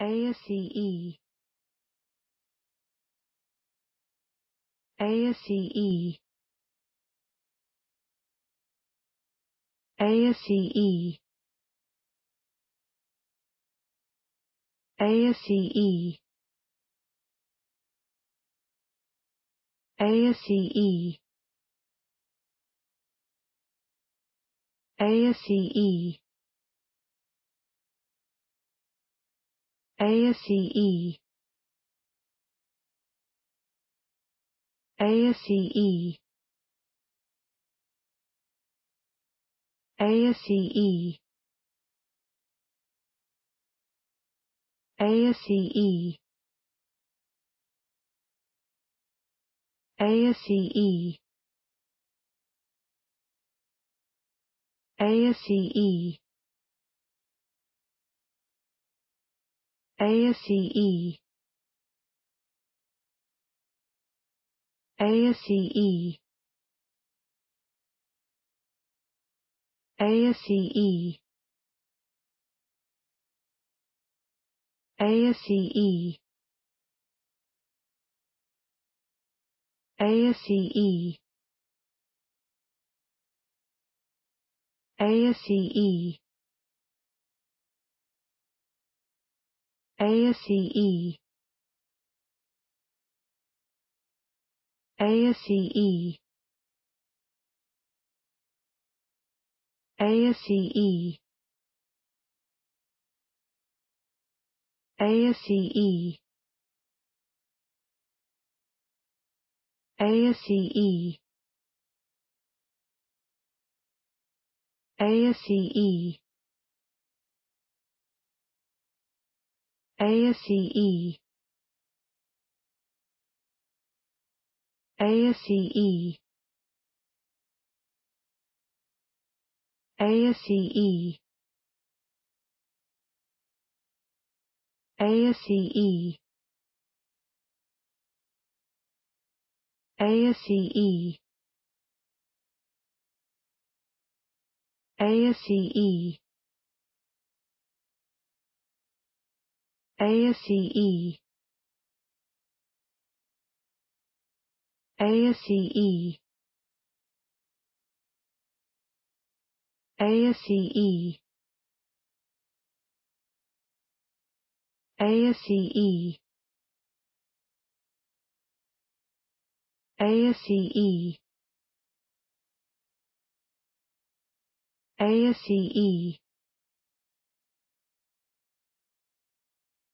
ASCE ASCE ASCE ASCE ASCE ASCE ASCE ASCE ASCE ASCE ASCE ASCE ASCE ASCE ASCE ASCE ASCE ASCE ASCE ASCE ASCE ASCE ASCE ASCE ASCE ASCE ASCE ASCE ASCE ASCE ASCE ASCE ASCE ASCE ASCE ASCE